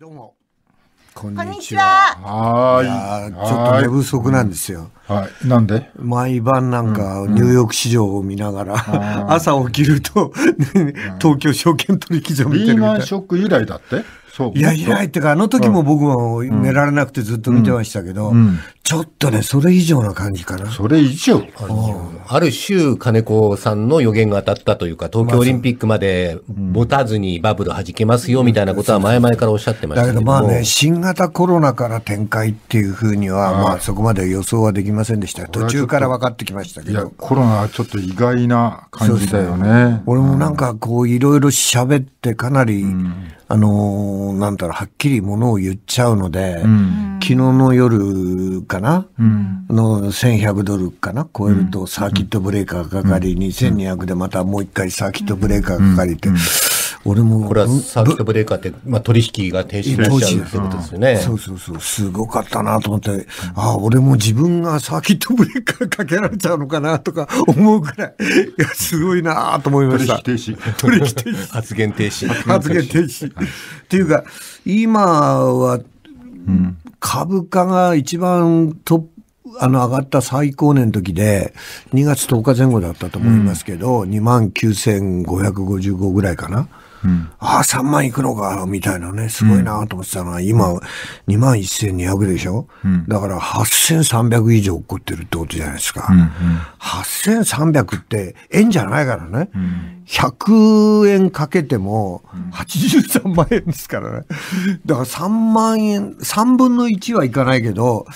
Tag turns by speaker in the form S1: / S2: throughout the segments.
S1: どうも。こんにちは。
S2: はいちょっと寝不足なんですよ。はい。なんで毎晩なんかニューヨーク市場を見ながら、朝起きると、東京証券取引所見てるリーマンショック以来だ
S1: っていやいやいってか、あの時も
S2: 僕も寝られなくてずっと見てましたけど、ちょっとね、それ以上な感じかな。それ以上ある週、金子さんの予言が当たったというか、東京オリンピックまで持たずにバブル弾けますよみたいなことは前々からおっしゃってましたけど。だけどまあね、新型コロナから展開っていうふうには、まあそこまで予想はできませんでした。途中から分かってきましたけど。コロナはちょっと意外な感じだよね。俺もなんかこう、いろいろ喋ってかなり、あのー、なんだろう、はっきりものを言っちゃうので、うん、昨日の夜かな、うん、の1100ドルかな超えるとサーキットブレーカーがかかり、うん、2200でまたもう一回サーキットブレーカーがかかりって、俺も。これはサーキットブレーカーって、まあ、取引が停止になっちゃうってことですよね。そうそうそう。すごかったなと思って、ああ、俺も自分がサーキットブレーカーかけられちゃうのかなとか思うくらい、いや、すごいなと思いました。取引停止。取引停止。発言停止。発言停止。っていうか、今は、株価が一番トップ、あの上がった最高年の時で、2月10日前後だったと思いますけど、うん、2万9555ぐらいかな。うん、ああ、3万いくのか、みたいなね、すごいなと思ってたのは、今、2万1200でしょ、うん、だから8300以上起こってるってことじゃないですか。うんうん、8300って円じゃないからね。うん100円かけても83万円ですからね。だから3万円、3分の1はいかないけど、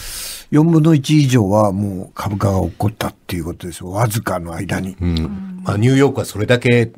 S2: 4分の1以上はもう株価が起こったっていうことですよ。わずかの間に。うんまあ、ニューヨークはそれだけ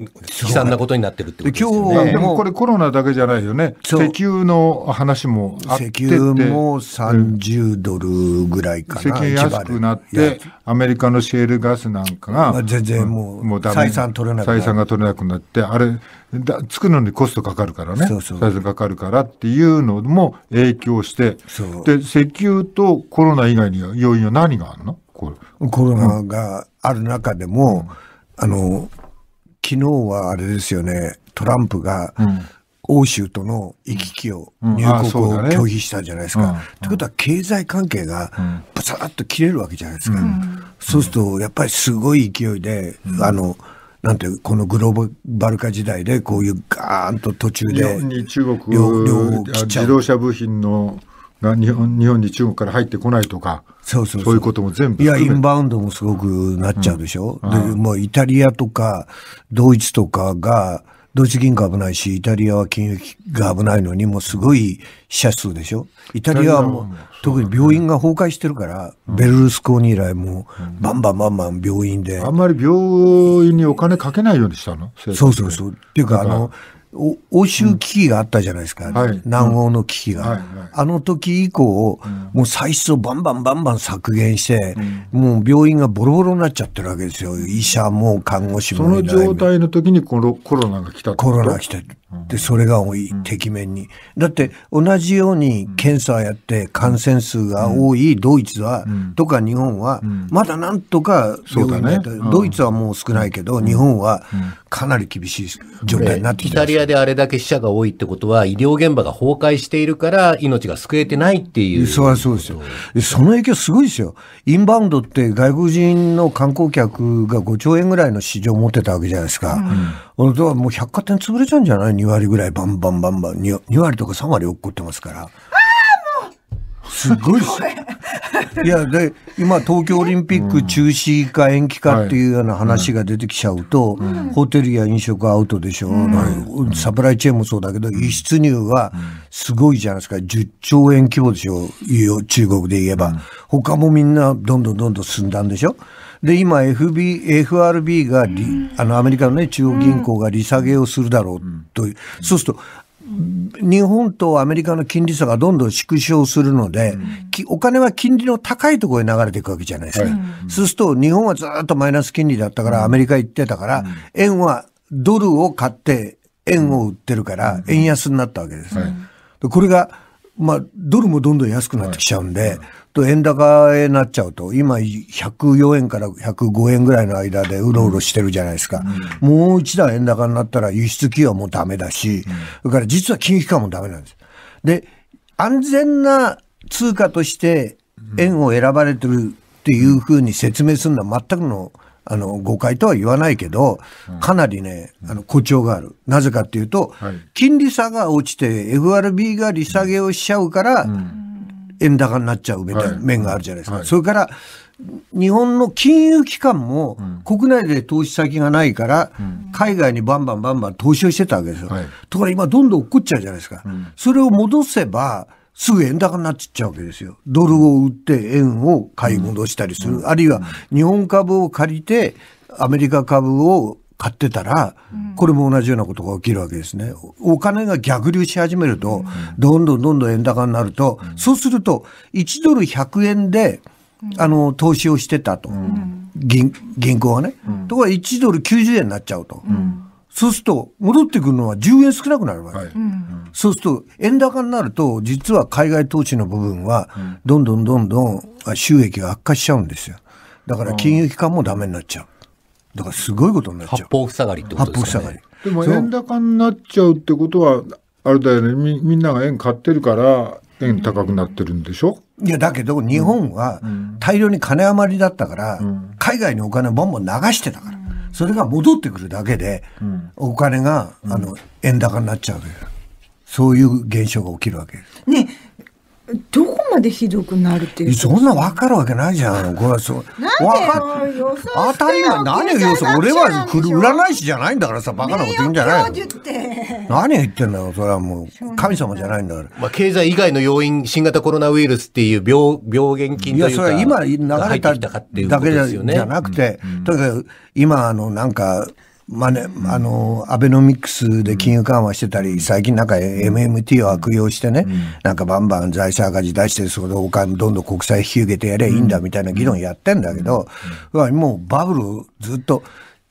S2: 悲惨なことになってるってことですよね。でも
S1: これコロナだけじゃないよね。石油の話もあって石油も30ドルぐらいかな。石油安くなって、アメリカのシェールガスなんかが、まあ、全然もう、もう採算取れなく採算がが取れなくなって、あれ、だ作るのにコストかかるからね、そうそうサイかかるからっていうのも影響して、で、石油とコロナ以外に要因は何があるのコロナがあ
S2: る中でも、うん、あの、昨日はあれですよね、トランプが、うん欧州との行き来を、入国を拒否したじゃないですか。と、いうことは経済関係がブサッと切れるわけじゃないですか。そうするとやっぱりすごい勢いで、あの、なんてこのグローバル化時代でこういうガーンと途中で日本に中国自動車部品のが日本日本に中国から入ってこないとかそうそうそういうことも全部いやインバウンドもすごくなっちゃうでしょ、うん、でもうイタリアとかドイツとかがドイツ銀行危ないし、イタリアは金融が危ないのに、もうすごい死者数でしょ。イタリアはもう、特に病院が崩壊してるから、ベルルスコーニ以来もう、バンバンバンバン病院で。あんまり病院にお金かけないようにしたのそうそうそう。っていうか、あの、欧州危機があったじゃないですか、うんはい、南欧の危機が、うんはいはい、あの時以降、うん、もう歳出をバンバンバンバン削減して、もう病院がボロボロになっちゃってるわけですよ医者も看護師もその状態の時にこのコロナが来たコロナが来たで、それが多い、てきめんに。だって、同じように検査やって感染数が多いドイツは、とか日本は、まだなんとかそうで、ね、ドイツはもう少ないけど、日本はかなり厳しい状態になってきてイタリアであれだけ死者が多いってことは、医療現場が崩壊しているから、命が救えてないっていう。そうは、そうですよ。その影響すごいですよ。インバウンドって外国人の観光客が5兆円ぐらいの市場を持ってたわけじゃないですか。うん、本当はもう百貨店潰れちゃうんじゃない2割ぐらいバンバンバンバン 2, 割とか3割落っこってますからすごいっすいや、で、今、東京オリンピック中止か延期かっていうような話が出てきちゃうと、うん、ホテルや飲食アウトでしょ、うん、サプライチェーンもそうだけど、輸出入はすごいじゃないですか。10兆円規模でしょ、中国で言えば。他もみんなどんどんどんどん進んだんでしょ。で今 FB FRB がうん、あのアメリカの、ね、中央銀行が利下げをするだろうという、うん、そうすると日本とアメリカの金利差がどんどん縮小するので、うん、お金は金利の高いところに流れていくわけじゃないですか、そうすると日本はずっとマイナス金利だったからアメリカ行ってたから、円はドルを買って円を売ってるから円安になったわけです、はい、これがまあ、ドルもどんどん安くなってきちゃうんで、はい、と円高になっちゃうと、今、104円から105円ぐらいの間でうろうろしてるじゃないですか。うん、もう一段円高になったら輸出企業もダメだし、うん、それから実は金融機関もダメなんです。で、安全な通貨として円を選ばれてるっていうふうに説明するのは全くの、うんあの、誤解とは言わないけど、かなりね、あの、誇張がある。なぜかっていうと、金利差が落ちて FRB が利下げをしちゃうから、円高になっちゃうみたいな面があるじゃないですか。それから、日本の金融機関も国内で投資先がないから、海外にバンバンバンバン投資をしてたわけですよ。ところが今どんどん落っこっちゃうじゃないですか。それを戻せば、すぐ円高になっちゃうわけですよ。ドルを売って円を買い戻したりする。うん、あるいは日本株を借りてアメリカ株を買ってたら、これも同じようなことが起きるわけですね。お金が逆流し始めると、どんどんどんどん円高になると、そうすると1ドル100円で、あの、投資をしてたと。銀銀行はね。ところが1ドル90円になっちゃうと。うんそうすると、戻ってくるのは10円少なくなるわけ、はいそうすると、円高になると、実は海外投資の部分は、どんどんどんどん収益が悪化しちゃうんですよ。だから金融機関もダメになっちゃう。だからすごいことになっちゃう。八方塞がりってことですね。八方塞が
S1: り。でも円高になっちゃうってことは、あれだよねみ、みんなが円買ってるから、円高くなってるんでしょ、
S2: ういや、だけど日本は大量に金余りだったから、海外にお金ボンボン流してたから。それが戻ってくるだけで、うん、お金が、あの、円高になっちゃうそういう現象が起きるわけです。ね、どこまでひどくなるっていうそんな分かるわけないじゃん。これはそう。なんで当たり前何を予想俺は占い師じゃないんだからさ、バカなこと言うんじゃないよ。何言ってんだよ。それはもう神様じゃないんだから。まあ経済以外の要因、新型コロナウイルスっていう病、病原菌といや、それは今流れただけじゃなくて、とにかく今あのなんか、まあね、あの、アベノミクスで金融緩和してたり、最近なんか MMT を悪用してね、なんかバンバン財政赤字出して、そこでお金どんどん国債引き受けてやればいいんだみたいな議論やってんだけど、もうバブルずっと、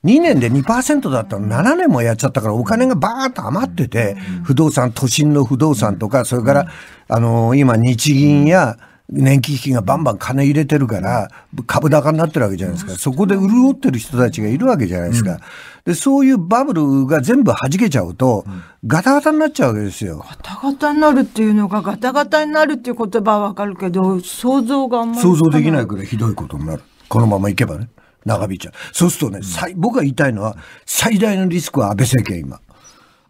S2: 2年で2%だったの7年もやっちゃったからお金がバーッと余ってて、不動産、都心の不動産とか、それから、あの、今日銀や、うん年金基金がバンバン金入れてるから、株高になってるわけじゃないですか。そこで潤ってる人たちがいるわけじゃないですか。うん、で、そういうバブルが全部弾けちゃうと、ガタガタになっちゃうわけですよ。ガタガタになるっていうのが、ガタガタになるっていう言葉はわかるけど、想像があんまり。想像できないくらいひどいことになる。このままいけばね。長引いちゃう。そうするとね、うん、僕が言いたいのは、最大のリスクは安倍政権今。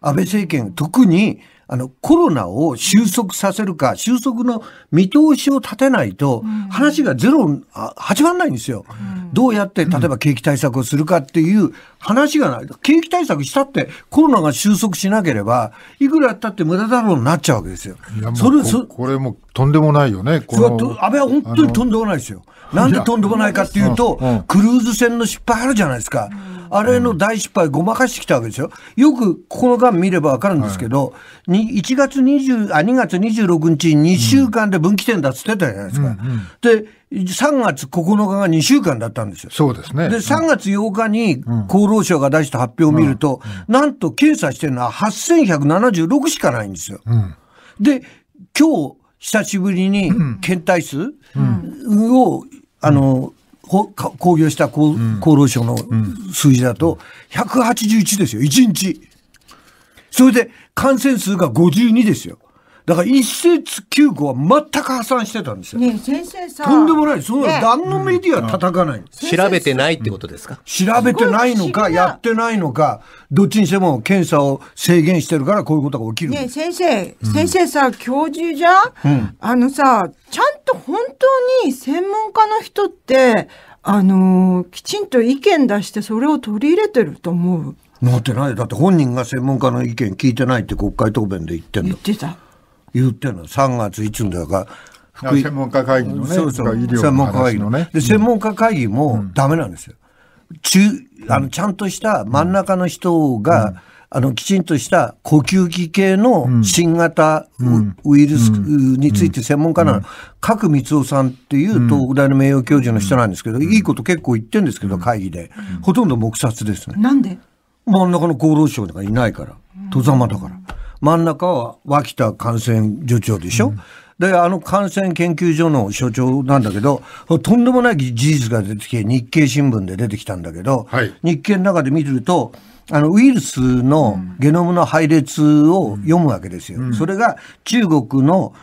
S2: 安倍政権、特に、あの、コロナを収束させるか、収束の見通しを立てないと、話がゼロ、始まらないんですよ。どうやって、例えば景気対策をするかっていう話がない。景気対策したって、コロナが収束しなければ、いくらやったって無駄だろうになっちゃうわけですよ。それこ、これもとんでもないよね、
S1: この安倍は本当にと
S2: んでもないですよ。なんでとんでもないかっていうと、クルーズ船の失敗あるじゃないですか。あれの大失敗、ごまかしてきたわけですよ。よくここの間見れば分かるんですけど、はい、1月20あ2月26日、2週間で分岐点だっつってたじゃないですか。うんうんで3月9日が2週間だったんですよ。そうですね。で、3月8日に厚労省が出した発表を見ると、うんうん、なんと検査してるのは8176しかないんですよ。うん、で、今日、久しぶりに検体数を、あの、公表した厚,、労省の数字だと、181ですよ、1日。それで感染数が52ですよ。だから一節九個は全く破産してたんですよ。ね先生さ。とんでもない。その、ね、何のメディア叩かない、うんうん、調べてないってことですか、調べてないのか、やってないのか、どっちにしても検査を制限してるからこういうことが起きる。ね先生、先生さ、教授じゃ、うん、あのさ、ちゃんと本当に専門家の人って、あのー、きちんと意見出してそれを取り入れてると思う。なってないだって本人が専門家の意見聞いてないって国会答弁で言ってんだ言ってた言ってるの。3月いつんだか。専門家
S1: 会議のね。そうそう。医療の専門家会議のね。
S2: で、専門家会議もダメなんですよ。中、あの、ちゃんとした真ん中の人が、あの、きちんとした呼吸器系の新型ウイルスについて専門家なの、角光夫さんっていう東大の名誉教授の人なんですけど、いいこと結構言ってるんですけど、会議で。ほとんど黙殺ですね。なんで真ん中の厚労省とかいないから、戸様だから。真ん中は脇田感染所長でしょ、うんで、あの感染研究所の所長なんだけど、とんでもない事実が出てきて、日経新聞で出てきたんだけど、はい、日経の中で見てると、あのウイルスのゲノムの配列を読むわけですよ。うん、それが中国の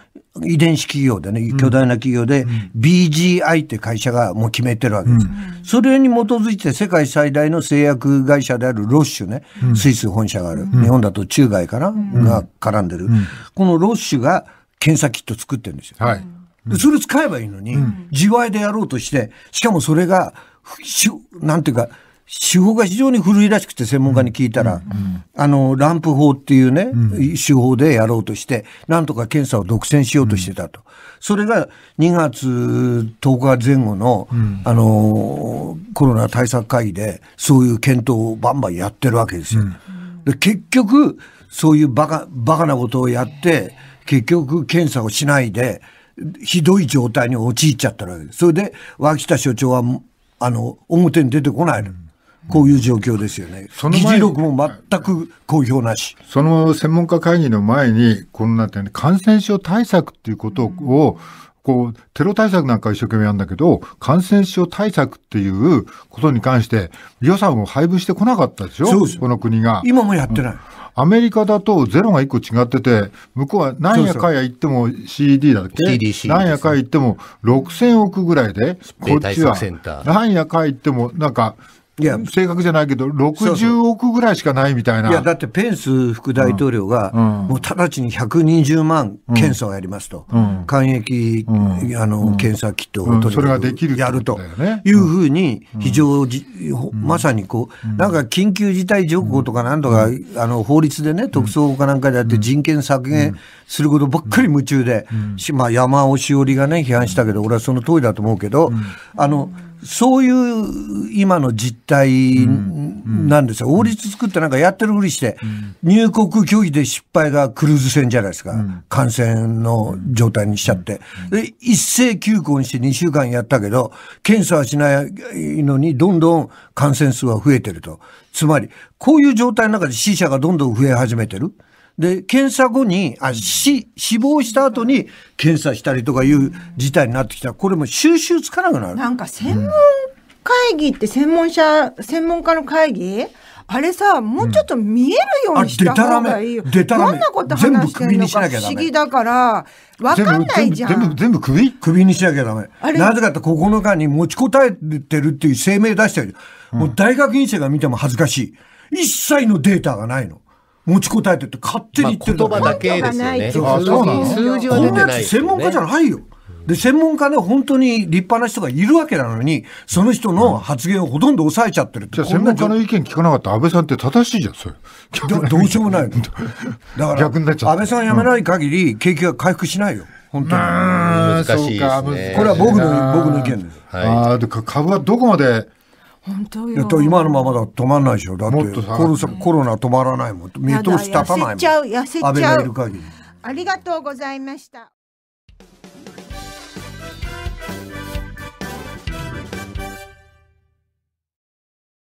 S2: 遺伝子企業でね、巨大な企業で、BGI って会社がもう決めてるわけです。うん、それに基づいて世界最大の製薬会社であるロッシュね、うん、スイス本社がある、日本だと中外かな、が絡んでる、このロッシュが検査キット作ってるんですよ。はい、それ使えばいいのに、自前でやろうとして、しかもそれが、なんていうか、手法が非常に古いらしくて専門家に聞いたら、あのランプ法っていうね、手法でやろうとしてなんとか検査を独占しようとしてたと、それが2月10日前後の、あのコロナ対策会議でそういう検討をバンバンやってるわけですよ。で結局そういうバカバカなことをやって結局検査をしないでひどい状態に陥っちゃったわけです。それで脇田所長はあの表に出てこないの。こういう状況ですよね。その議事録も全く公表なし。その専
S1: 門家会議の前に、こんなんて、ね、感染症対策っていうことを、こう、テロ対策なんか一生懸命やるんだけど、感染症対策っていうことに関して、予算を配分してこなかったでしょそうです。この国が。今もやってない。うんアメリカだとゼロが一個違ってて、向こうは何やかや言っても CD だっけ何やか言っても6000億ぐらいで、こっちは何やか言ってもなんかいや正確じゃないけど、60億ぐらいしかないみたいな。いや、だ
S2: ってペンス副大統領が、もう直ちに120万検査をやりますと、簡易、あの検査キットをそれができるやるというふうに、非常まさにこう、なんか緊急事態条項とかなんとか、あの法律でね、特捜かなんかでやって、人権削減することばっかり夢中で、まあ、山尾しおりがね、批判したけど、俺はその通りだと思うけど、あの、そういう今の実態なんですよ、法律作ってなんかやってるふりして、入国拒否で失敗がクルーズ船じゃないですか、感染の状態にしちゃって、で一斉休校にして2週間やったけど、検査はしないのに、どんどん感染数は増えてると、つまり、こういう状態の中で死者がどんどん増え始めてる。で、検査後に、あ、死、死亡した後に検査したりとかいう事態になってきたら、これも収集つかなくなる。なんか専門会議って専門者、専門家の会議あれさ、もうちょっと見えるようにした方がいいよ。でたらめ。どんなこと話してんのか不思議だから、わかんないじゃん。全部、全部首首にしなきゃダメ。なぜかって9日に持ちこたえてるっていう声明出してる。もう大学院生が見ても恥ずかしい。一切のデータがないの。持ちこたえてって勝手に言ってる、まあ、言葉だけですよね。数字は出てない、専門家じゃないよ。で、専門家ね、本当に立派な人がいるわけなのに、その人の発言をほとんど抑えちゃってるって、うん、専門家の意見聞かなかった安倍さんって正しいじゃん、それ。ど うしようもないだか
S1: ら、安倍さん辞めな
S2: い限り、景気が回復しないよ。本当に。難しい、ね、これは僕の、僕の意見です。はい、ああ、株はどこまで、本当よ。と今のままだと止まらないでしょ。だってコロコロナ止まらないもん。見通し立たないもん。痩せちゃう痩せちゃう。安いる限
S1: ありがとうございました。